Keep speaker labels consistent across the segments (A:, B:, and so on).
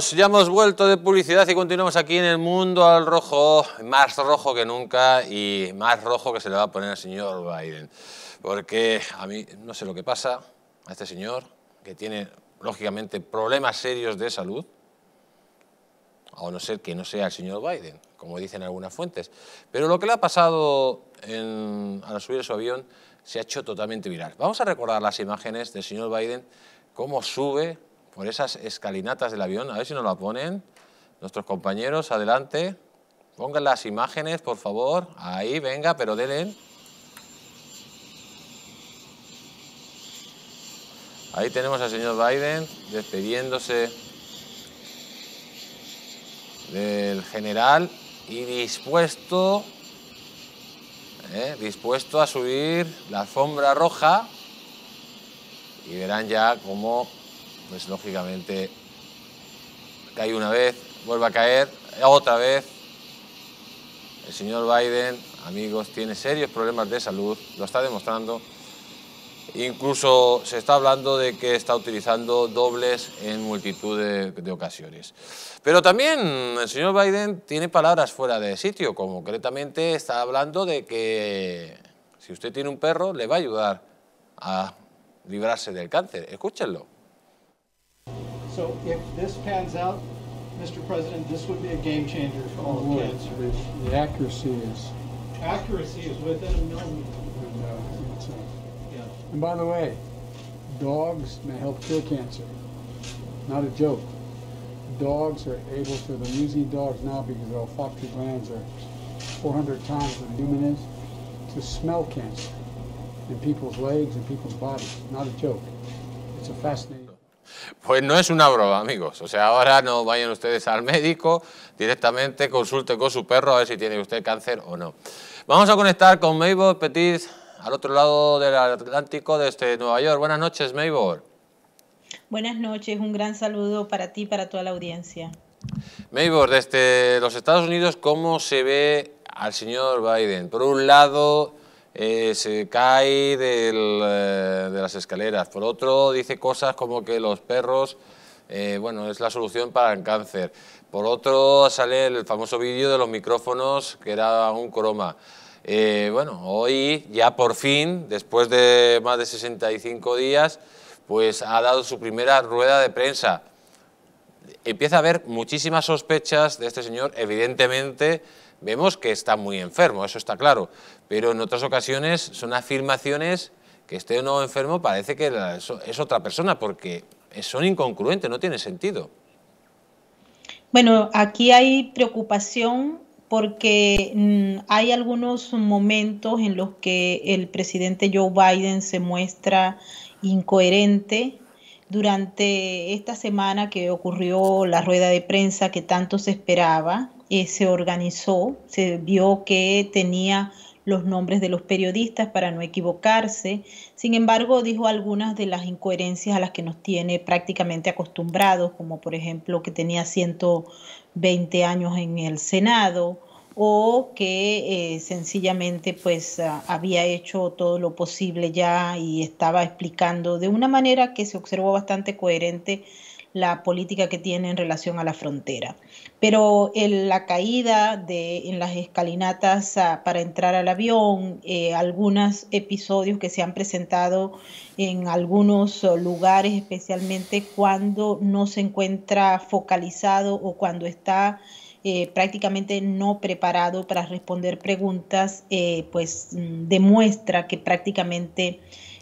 A: ya hemos vuelto de publicidad y continuamos aquí en el mundo al rojo, más rojo que nunca y más rojo que se le va a poner al señor Biden. Porque a mí no sé lo que pasa a este señor, que tiene lógicamente problemas serios de salud, a no ser que no sea el señor Biden, como dicen algunas fuentes. Pero lo que le ha pasado al subir su avión se ha hecho totalmente viral. Vamos a recordar las imágenes del señor Biden, cómo sube por esas escalinatas del avión. A ver si nos la ponen. Nuestros compañeros, adelante. Pongan las imágenes, por favor. Ahí, venga, pero denle. Ahí tenemos al señor Biden despidiéndose del general y dispuesto, eh, dispuesto a subir la alfombra roja y verán ya cómo pues lógicamente cae una vez, vuelve a caer, otra vez. El señor Biden, amigos, tiene serios problemas de salud, lo está demostrando. Incluso se está hablando de que está utilizando dobles en multitud de, ocasiones. Pero también el señor Biden tiene palabras fuera de sitio, concretamente está hablando de que si usted tiene un perro le va a ayudar a librarse del cáncer. Escúchenlo.
B: So if this pans out, Mr. President, this would be a game changer for all of cancer. The accuracy is. Accuracy is within a millimeter. And, yeah.
C: and by the way, dogs may help cure cancer. Not a joke. Dogs are able to, they're using dogs now because their olfactory glands are 400 times what human is, to smell cancer in people's legs and people's bodies. Not a joke. It's a fascinating.
A: Pues no es una broma, amigos. O sea, ahora no vayan ustedes al médico, directamente consulten con su perro a ver si tiene usted cáncer o no. Vamos a conectar con Maybor Petit, al otro lado del Atlántico desde este Nueva York. Buenas noches, Maybor.
D: Buenas noches, un gran saludo para ti y para toda la audiencia.
A: Maybor, desde los Estados Unidos, ¿cómo se ve al señor Biden? Por un lado, eh, se cae del, eh, escaleras. Por otro, dice cosas como que los perros, eh, bueno, es la solución para el cáncer. Por otro, sale el famoso vídeo de los micrófonos, que era un croma. Eh, bueno, hoy ya por fin, después de más de 65 días, pues ha dado su primera rueda de prensa. Empieza a haber muchísimas sospechas de este señor, evidentemente, vemos que está muy enfermo, eso está claro, pero en otras ocasiones son afirmaciones que esté o no enfermo parece que es otra persona, porque son incongruentes, no tiene sentido.
D: Bueno, aquí hay preocupación porque mm, hay algunos momentos en los que el presidente Joe Biden se muestra incoherente. Durante esta semana que ocurrió la rueda de prensa que tanto se esperaba, eh, se organizó, se vio que tenía los nombres de los periodistas para no equivocarse. Sin embargo, dijo algunas de las incoherencias a las que nos tiene prácticamente acostumbrados, como por ejemplo que tenía 120 años en el Senado o que eh, sencillamente pues ah, había hecho todo lo posible ya y estaba explicando de una manera que se observó bastante coherente la política que tiene en relación a la frontera. Pero la caída de, en las escalinatas ah, para entrar al avión, eh, algunos episodios que se han presentado en algunos oh, lugares, especialmente cuando no se encuentra focalizado o cuando está eh, prácticamente no preparado para responder preguntas, eh, pues mm, demuestra que prácticamente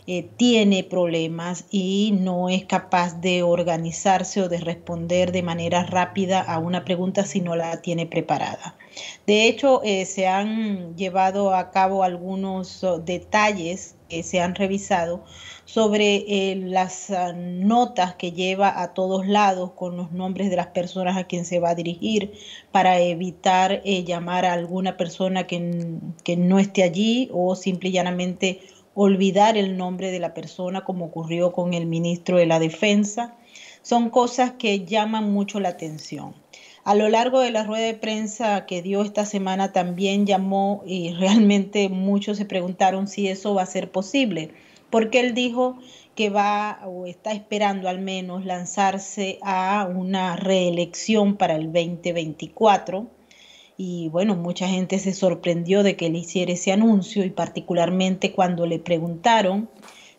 D: eh, tiene problemas y no es capaz de organizarse o de responder de manera rápida a una pregunta si no la tiene preparada. De hecho, eh, se han llevado a cabo algunos oh, detalles que se han revisado sobre eh, las ah, notas que lleva a todos lados con los nombres de las personas a quien se va a dirigir para evitar llamar a alguna persona que, que no esté allí o simplemente olvidar el nombre de la persona, como ocurrió con el ministro de la Defensa, son cosas que llaman mucho la atención. A lo largo de la rueda de prensa que dio esta semana también llamó y realmente muchos se preguntaron si eso va a ser posible, porque él dijo que va o está esperando al menos lanzarse a una reelección para el 2024 y bueno, mucha gente se sorprendió de que él hiciera ese anuncio y particularmente cuando le preguntaron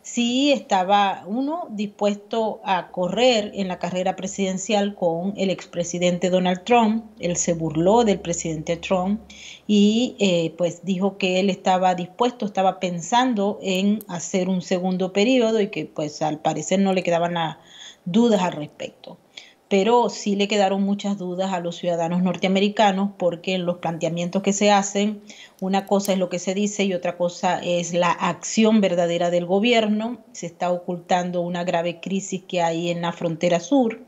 D: si estaba uno dispuesto a correr en la carrera presidencial con el expresidente Donald Trump. Él se burló del presidente Trump y eh, pues dijo que él estaba dispuesto, estaba pensando en hacer un segundo periodo y que pues al parecer no le quedaban dudas al respecto pero sí le quedaron muchas dudas a los ciudadanos norteamericanos porque en los planteamientos que se hacen, una cosa es lo que se dice y otra cosa es la acción verdadera del gobierno. Se está ocultando una grave crisis que hay en la frontera sur.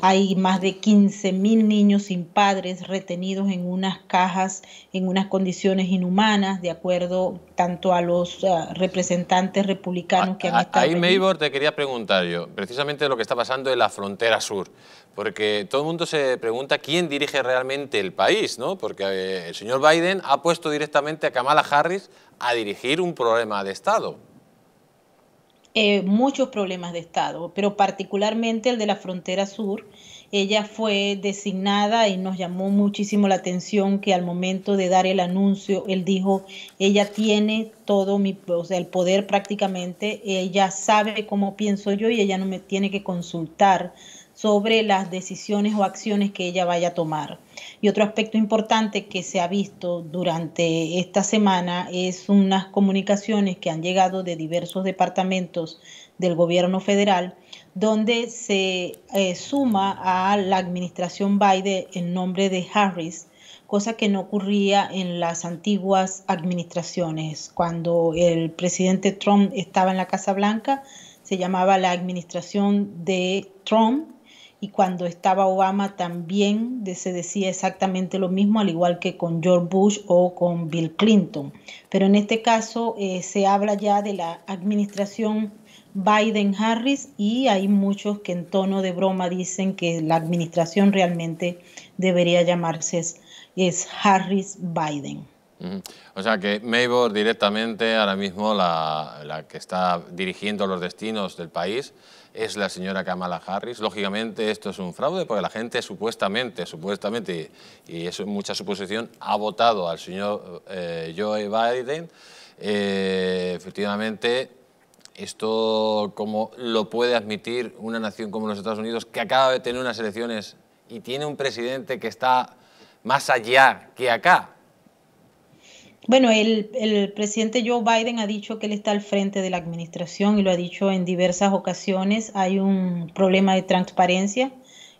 D: Hay más de 15.000 niños sin padres retenidos en unas cajas, en unas condiciones inhumanas, de acuerdo tanto a los eh, representantes republicanos que han estado. Ahí, Maybor,
A: te quería preguntar yo, precisamente lo que está pasando en la frontera sur, porque todo el mundo se pregunta quién dirige realmente el país, ¿no? Porque eh, el señor Biden ha puesto directamente a Kamala Harris a dirigir un problema de Estado.
D: Eh, muchos problemas de Estado, pero particularmente el de la frontera sur. Ella fue designada y nos llamó muchísimo la atención que al momento de dar el anuncio, él dijo, ella tiene todo mi, o sea, el poder prácticamente, ella sabe cómo pienso yo y ella no me tiene que consultar sobre las decisiones o acciones que ella vaya a tomar. Y otro aspecto importante que se ha visto durante esta semana es unas comunicaciones que han llegado de diversos departamentos del gobierno federal, donde se eh, suma a la administración Biden en nombre de Harris, cosa que no ocurría en las antiguas administraciones. Cuando el presidente Trump estaba en la Casa Blanca, se llamaba la administración de Trump y cuando estaba Obama también se decía exactamente lo mismo, al igual que con George Bush o con Bill Clinton. Pero en este caso eh, se habla ya de la administración Biden-Harris y hay muchos que en tono de broma dicen que la administración realmente debería llamarse es Harris-Biden.
A: O sea que Maybor directamente, ahora mismo la, que está dirigiendo los destinos del país, es la señora Kamala Harris. Lógicamente esto es un fraude porque la gente supuestamente, supuestamente, y es mucha suposición, ha votado al señor eh, Joe Biden. Eh, efectivamente, esto como lo puede admitir una nación como los Estados Unidos, que acaba de tener unas elecciones y tiene un presidente que está más allá que acá,
D: bueno, el, presidente Joe Biden ha dicho que él está al frente de la administración y lo ha dicho en diversas ocasiones. Hay un problema de transparencia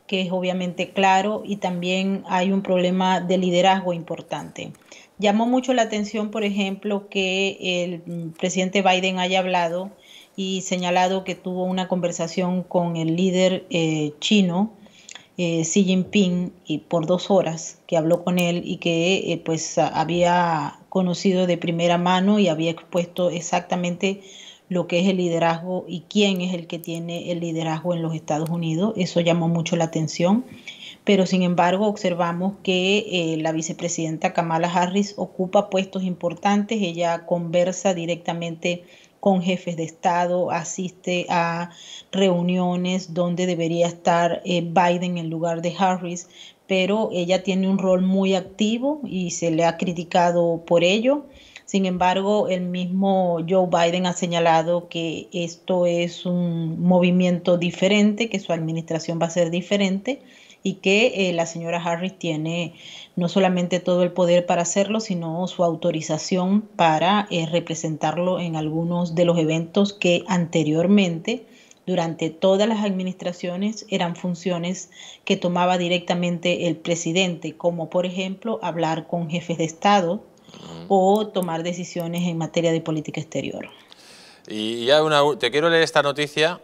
D: que es obviamente claro y también hay un problema de liderazgo importante. Llamó mucho la atención, por ejemplo, que el presidente Biden haya hablado y señalado que tuvo una conversación con el líder eh, chino, eh, Xi Jinping, y por dos horas, que habló con él y que eh, pues había conocido de primera mano y había expuesto exactamente lo que es el liderazgo y quién es el que tiene el liderazgo en los Estados Unidos. Eso llamó mucho la atención. Pero sin embargo observamos que eh, la vicepresidenta Kamala Harris ocupa puestos importantes. Ella conversa directamente con jefes de Estado, asiste a reuniones donde debería estar eh, Biden en lugar de Harris, pero ella tiene un rol muy activo y se le ha criticado por ello. Sin embargo, el mismo Joe Biden ha señalado que esto es un movimiento diferente, que su administración va a ser diferente y que eh, la señora Harris tiene no solamente todo el poder para hacerlo, sino su autorización para eh, representarlo en algunos de los eventos que anteriormente durante todas las administraciones eran funciones que tomaba directamente el presidente, como por ejemplo hablar con jefes de Estado o tomar decisiones en materia de política exterior.
A: Y ya una, te quiero leer esta noticia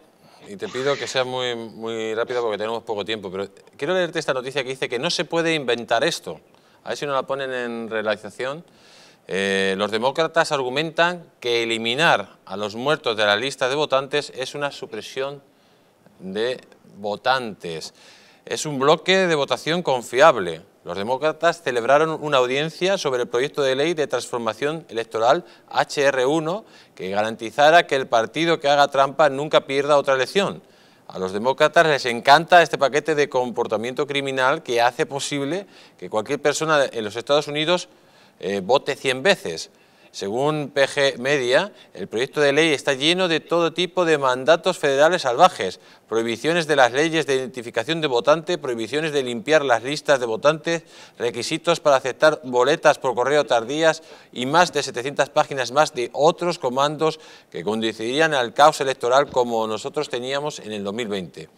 A: y te pido que seas muy, muy rápida porque tenemos poco tiempo, pero quiero leerte esta noticia que dice que no se puede inventar esto. A ver si no la ponen en realización. Eh, los demócratas argumentan que eliminar a los muertos de la lista de votantes es una supresión de votantes. Es un bloque de votación confiable. Los demócratas celebraron una audiencia sobre el proyecto de ley de transformación electoral HR1 que garantizara que el partido que haga trampa nunca pierda otra elección. A los demócratas les encanta este paquete de comportamiento criminal que hace posible que cualquier persona en los Estados Unidos eh, vote 100 veces. Según PG Media, el proyecto de ley está lleno de todo tipo de mandatos federales salvajes, prohibiciones de las leyes de identificación de votante, prohibiciones de limpiar las listas de votantes, requisitos para aceptar boletas por correo tardías y más de 700 páginas más de otros comandos que conducirían al caos electoral como nosotros teníamos en el 2020.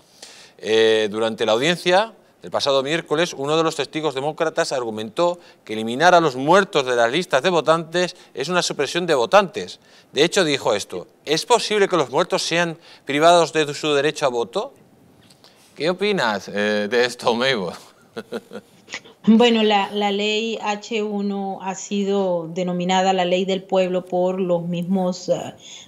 A: Eh, durante la audiencia, el pasado miércoles, uno de los testigos demócratas argumentó que eliminar a los muertos de las listas de votantes es una supresión de votantes. De hecho, dijo esto, ¿es posible que los muertos sean privados de su derecho a voto? ¿Qué opinas eh, de esto, Mabel?
D: Bueno, la, ley H1 ha sido denominada la ley del pueblo por los mismos eh,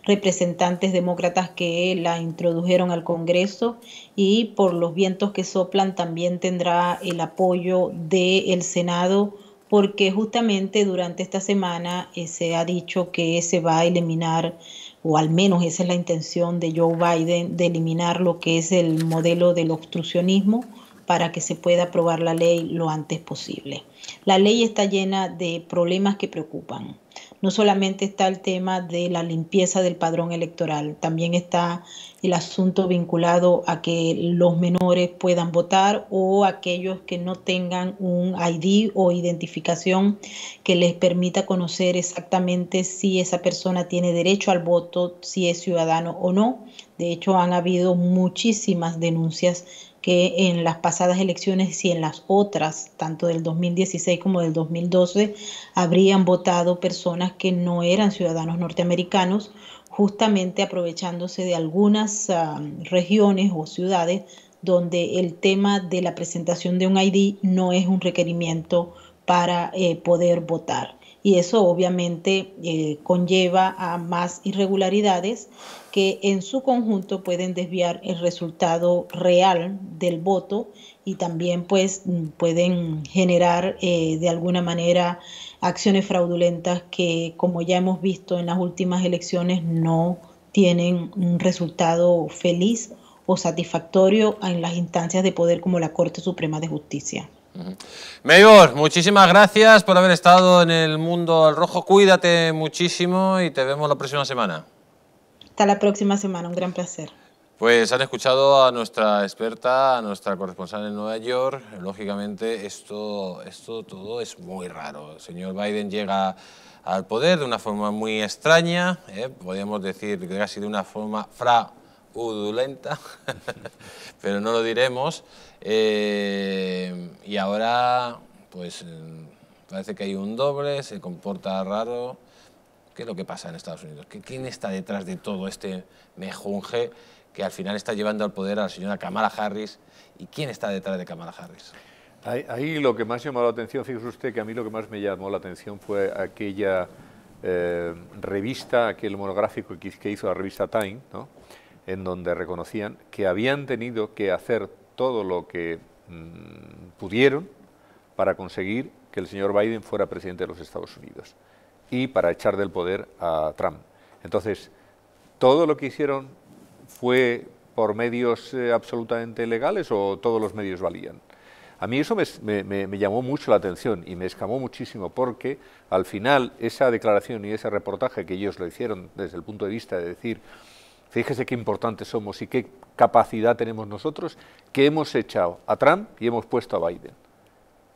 D: representantes demócratas que la introdujeron al Congreso y por los vientos que soplan también tendrá el apoyo del Senado porque justamente durante esta semana eh, se ha dicho que se va a eliminar o al menos esa es la intención de Joe Biden de eliminar lo que es el modelo del obstruccionismo para que se pueda aprobar la ley lo antes posible. La ley está llena de problemas que preocupan. No solamente está el tema de la limpieza del padrón electoral, también está el asunto vinculado a que los menores puedan votar o aquellos que no tengan un ID o identificación que les permita conocer exactamente si esa persona tiene derecho al voto, si es ciudadano o no. De hecho, han habido muchísimas denuncias que en las pasadas elecciones y en las otras, tanto del 2016 como del 2012, habrían votado personas que no eran ciudadanos norteamericanos, justamente aprovechándose de algunas ah, regiones o ciudades donde el tema de la presentación de un ID no es un requerimiento para eh, poder votar y eso obviamente eh, conlleva a más irregularidades que en su conjunto pueden desviar el resultado real del voto y también pues pueden generar eh, de alguna manera acciones fraudulentas que como ya hemos visto en las últimas elecciones no tienen un resultado feliz o satisfactorio en las instancias de poder como la Corte Suprema de Justicia.
A: Mayor, muchísimas gracias por haber estado en el mundo al rojo. Cuídate muchísimo y te vemos la próxima semana.
D: Hasta la próxima semana, un gran placer.
A: Pues han escuchado a nuestra experta, a nuestra corresponsal en Nueva York. Lógicamente esto, esto todo es muy raro. El señor Biden llega al poder de una forma muy extraña, ¿eh? podríamos decir casi de una forma fra udulenta, pero no lo diremos. Eh, y ahora, pues parece que hay un doble, se comporta raro. ¿Qué es lo que pasa en Estados Unidos? ¿Quién está detrás de todo este mejunje que al final está llevando al poder a la señora Kamala Harris? ¿Y quién está detrás de Kamala Harris?
B: Ahí, lo que más llamó la atención, fíjese usted que a mí lo que más me llamó la atención fue aquella eh, revista, aquel monográfico que hizo la revista Time, ¿no? en donde reconocían que habían tenido que hacer todo lo que mm, pudieron para conseguir que el señor Biden fuera presidente de los Estados Unidos y para echar del poder a Trump. Entonces, todo lo que hicieron fue por medios eh, absolutamente legales o todos los medios valían. A mí eso me, me, llamó mucho la atención y me escamó muchísimo porque al final esa declaración y ese reportaje que ellos lo hicieron desde el punto de vista de decir Fíjese qué importantes somos y qué capacidad tenemos nosotros que hemos echado a Trump y hemos puesto a Biden.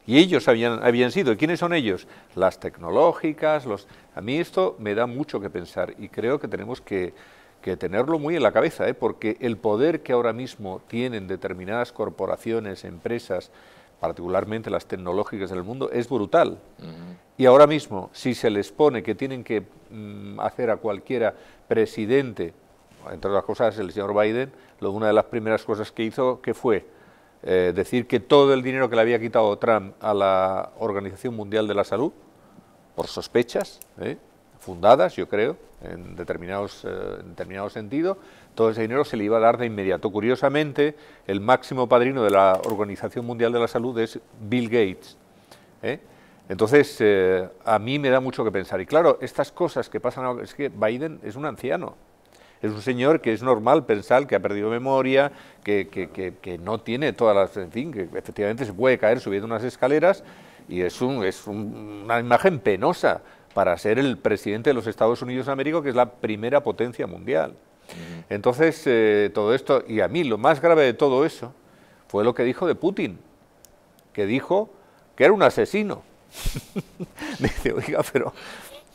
B: Y ellos habían, habían sido. ¿Y quiénes son ellos? Las tecnológicas, los... A mí esto me da mucho que pensar y creo que tenemos que, tenerlo muy en la cabeza, ¿eh? porque el poder que ahora mismo tienen determinadas corporaciones, empresas, particularmente las tecnológicas del mundo, es brutal. Y ahora mismo, si se les pone que tienen que mm, hacer a cualquiera presidente entre otras cosas, el señor Biden, una de las primeras cosas que hizo que fue eh, decir que todo el dinero que le había quitado Trump a la Organización Mundial de la Salud, por sospechas, ¿eh? fundadas, yo creo, en determinados, eh, en determinado sentido, todo ese dinero se le iba a dar de inmediato. Curiosamente, el máximo padrino de la Organización Mundial de la Salud es Bill Gates. Entonces, a mí me da mucho que pensar. Y claro, estas cosas que pasan es que Biden es un anciano. Es un señor que es normal pensar que ha perdido memoria, que, que, no tiene todas las... En fin, que efectivamente se puede caer subiendo unas escaleras y es, un, es una imagen penosa para ser el presidente de los Estados Unidos de América, que es la primera potencia mundial. Entonces, eh, todo esto, y a mí lo más grave de todo eso, fue lo que dijo de Putin, que dijo que era un asesino. Dice, oiga, pero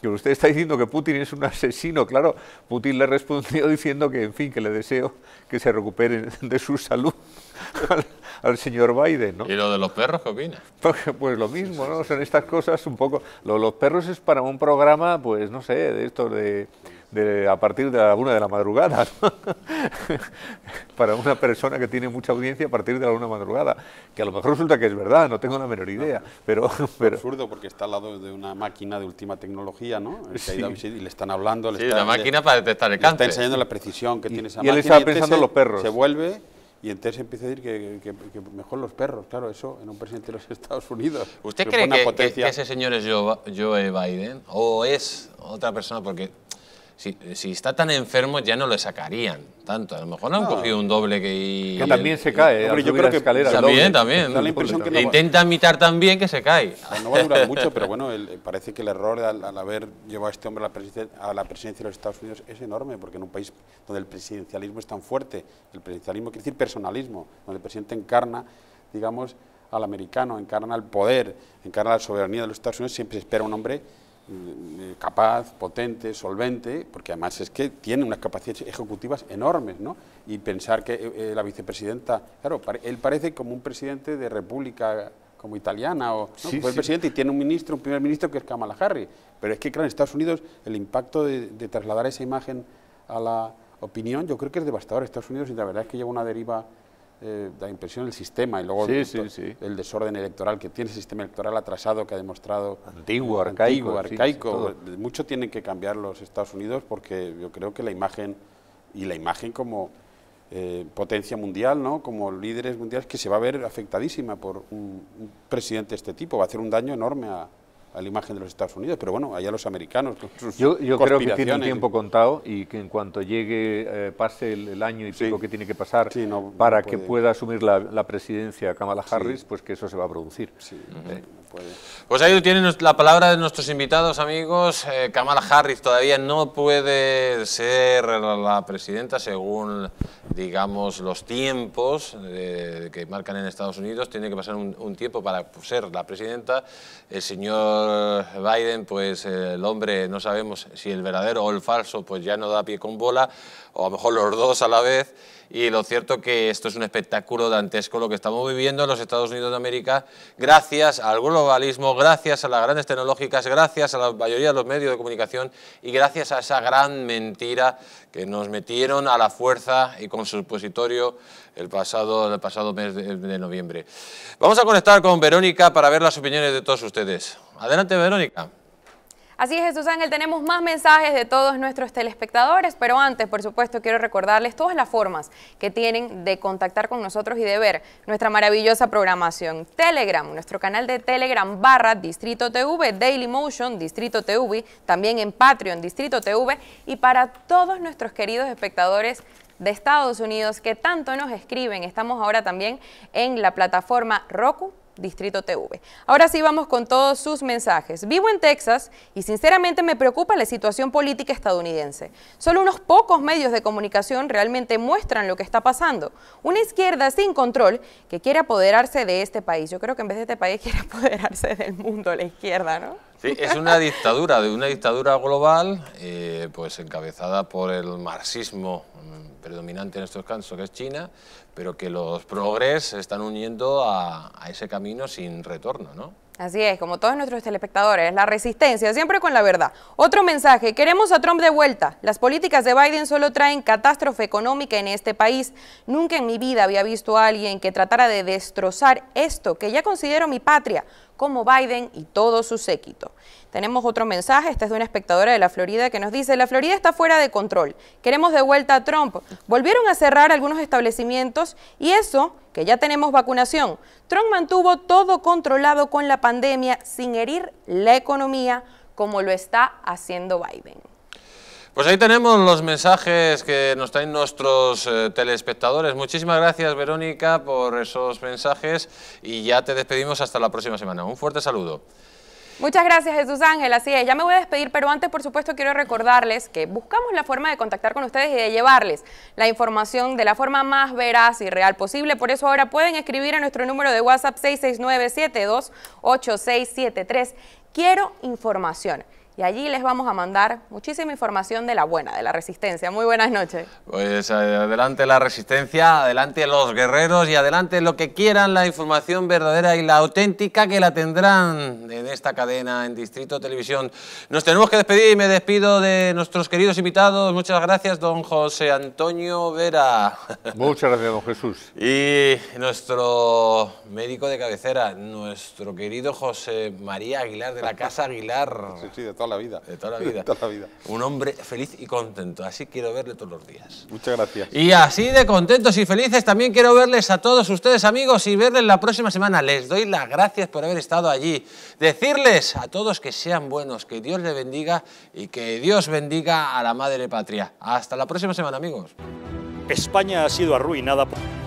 B: usted está diciendo que Putin es un asesino, claro, Putin le respondió diciendo que, en fin, que le deseo que se recupere de su salud al, señor Biden, ¿no? ¿Y lo de los perros qué opina? Pues, pues lo mismo, ¿no? Son estas cosas un poco... Lo de los perros es para un programa, pues, no sé, de esto de a partir de la una de la madrugada. Para una persona que tiene mucha audiencia a partir de la una madrugada, que a lo mejor resulta que es verdad, no tengo la menor idea. pero, es absurdo
C: porque está al lado de una máquina de última tecnología, ¿no? Sí. y le están hablando. Le sí, están, máquina para detectar el cáncer. está enseñando la precisión que tiene esa máquina. Y él estaba pensando en los perros. Se vuelve y entonces empieza a decir que, mejor los perros, claro, eso en un presidente de los Estados Unidos. ¿Usted cree que,
A: ese señor es Joe, Biden o es otra persona? Porque si, si, está tan enfermo ya no le sacarían tanto. A lo mejor no han cogido
C: un doble que... también se cae. Hombre, yo creo que escalera, también, también. la que intenta
A: imitar también que se cae.
C: no va a durar mucho, pero bueno, parece que el error al, haber llevado a este hombre a la, presidencia, a la presidencia de los Estados Unidos es enorme, porque en un país donde el presidencialismo es tan fuerte, el presidencialismo quiere decir personalismo, donde el presidente encarna, digamos, al americano, encarna al poder, encarna la soberanía de los Estados Unidos, siempre se espera un hombre Mm, eh, capaz, potente, solvente, porque además es que tiene unas capacidades ejecutivas enormes, ¿no? Y pensar que eh, eh, la vicepresidenta, claro, él parece como un presidente de república como italiana, o fue presidente y tiene un ministro, un primer ministro que es Kamala Harris, pero es que, en Estados Unidos el impacto de, trasladar esa imagen a la opinión yo creo que es devastador. Estados Unidos, y la verdad es que lleva una deriva da eh, impresión el sistema y luego el, desorden electoral que tiene el sistema electoral atrasado que ha demostrado antiguo, arcaico, eh, mucho tienen que cambiar los Estados Unidos porque yo creo que la imagen y la imagen como eh, potencia mundial, ¿no? como líderes mundiales que se va a ver afectadísima por un presidente de este tipo, va a hacer un daño enorme a, a la imagen de los Estados Unidos, pero bueno, allá los americanos. yo creo que tiene un tiempo
B: contado y que en cuanto llegue, eh, pase el, año y pico que tiene que pasar para que pueda asumir la, presidencia Kamala Harris, pues que eso se va a producir. Eh,
A: pues ahí tienen la palabra de nuestros invitados, amigos. Eh, Kamala Harris todavía no puede ser la presidenta según, digamos, los tiempos eh, que marcan en Estados Unidos. Tiene que pasar un, tiempo para ser la presidenta. El señor Biden, pues el hombre, no sabemos si el verdadero o el falso, pues ya no da pie con bola o a lo mejor los dos a la vez. Y lo cierto que esto es un espectáculo dantesco lo que estamos viviendo en los Estados Unidos de América, gracias al globalismo, gracias a las grandes tecnológicas, gracias a la mayoría de los medios de comunicación y gracias a esa gran mentira que nos metieron a la fuerza y con supositorio el pasado, el pasado mes de noviembre. Vamos a conectar con Verónica para ver las opiniones de todos ustedes. Adelante, Verónica.
E: Así es, Jesús Ángel, tenemos más mensajes de todos nuestros telespectadores, pero antes, por supuesto, quiero recordarles todas las formas que tienen de contactar con nosotros y de ver nuestra maravillosa programación. Telegram, nuestro canal de Telegram barra Distrito TV, Motion, Distrito TV, también en Patreon, Distrito TV, y para todos nuestros queridos espectadores de Estados Unidos que tanto nos escriben. Estamos ahora también en la plataforma Roku Distrito TV. Ahora sí vamos con todos sus mensajes. Vivo en Texas y sinceramente me preocupa la situación política estadounidense. Solo unos pocos medios de comunicación realmente muestran lo que está pasando. Una izquierda sin control que quiere apoderarse de este país. Yo creo que en vez de este país quiere apoderarse del mundo la izquierda, ¿no?
A: Sí, es una dictadura, de una dictadura global, eh, pues encabezada por el marxismo mm, predominante en estos casos, que es China, pero que los progres se están uniendo a, ese camino sin retorno, ¿no?
E: Así es, como todos nuestros telespectadores, la resistencia, siempre con la verdad. Otro mensaje, queremos a Trump de vuelta. Las políticas de Biden solo traen catástrofe económica en este país. Nunca en mi vida había visto a alguien que tratara de destrozar esto que ya considero mi patria, como Biden y todo su séquito. Tenemos otro mensaje, este es de una espectadora de la Florida que nos dice, la Florida está fuera de control, queremos de vuelta a Trump. Volvieron a cerrar algunos establecimientos y eso que ya tenemos vacunación. Trump mantuvo todo controlado con la pandemia sin herir la economía como lo está haciendo Biden.
A: Pues ahí tenemos los mensajes que nos traen nuestros eh, telespectadores. Muchísimas gracias, Verónica, por esos mensajes y ya te despedimos hasta la próxima semana. Un fuerte saludo.
E: Muchas gracias Jesús Ángel, así es, ya me voy a despedir, pero antes por supuesto quiero recordarles que buscamos la forma de contactar con ustedes y de llevarles la información de la forma más veraz y real posible, por eso ahora pueden escribir a nuestro número de WhatsApp 669 728673 Quiero información y allí les vamos a mandar muchísima información de la buena, de la resistencia. Muy buenas noches.
A: Pues eh, adelante la resistencia, adelante los guerreros y adelante lo que quieran, la información verdadera y la auténtica que la tendrán en esta cadena, en Distrito Televisión. Nos tenemos que despedir y me despido de nuestros queridos invitados. Muchas gracias, don José Antonio Vera.
B: Muchas gracias, don Jesús. Y
A: nuestro médico de cabecera, nuestro querido José María Aguilar de la Casa Aguilar. Sí, sí, de vida. De toda la vida. toda vida. Un hombre feliz y contento. Así quiero verle todos los días. Muchas gracias. Y así de contentos y felices también quiero verles a todos ustedes, amigos, y verles la próxima semana. Les doy las gracias por haber estado allí. Decirles a todos que sean buenos, que Dios les bendiga y que Dios bendiga a la madre patria. Hasta la próxima semana, amigos.
C: España ha sido
B: arruinada por...